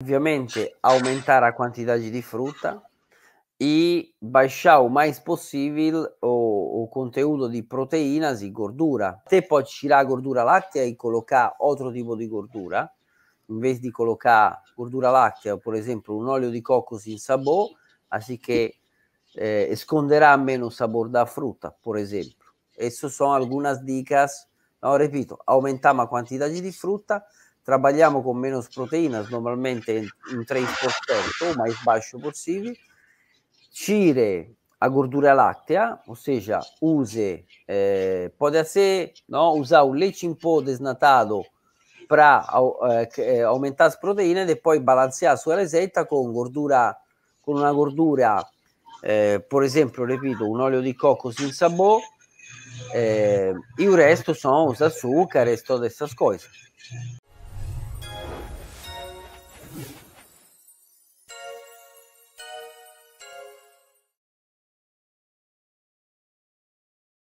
Ovviamente aumentare la quantità di frutta e baixar o mais possível o, o conteúdo de proteínas e gordura. Até pode tirar a gordura láctea e colocar outro tipo de gordura. Em vez de colocar gordura láctea, por exemplo, um óleo de coco sem sabor, assim que eh, esconderá menos sabor da fruta, por exemplo. Essas são algumas dicas. Não, repito, aumentar a quantidade de fruta trabalhamos con meno proteínas, normalmente in 3% ou mais basso possibile. Tire a gordura lattea, ossia use, é, eh, pode ser, não, usar o leite em pó desnatado para é, eh, eh, aumentar as proteínas e poi balancear la sua receita com gordura, com uma gordura, é, por exemplo, repito, um óleo de coco sem sabor e il resto são os açúcares, todas essas coisas.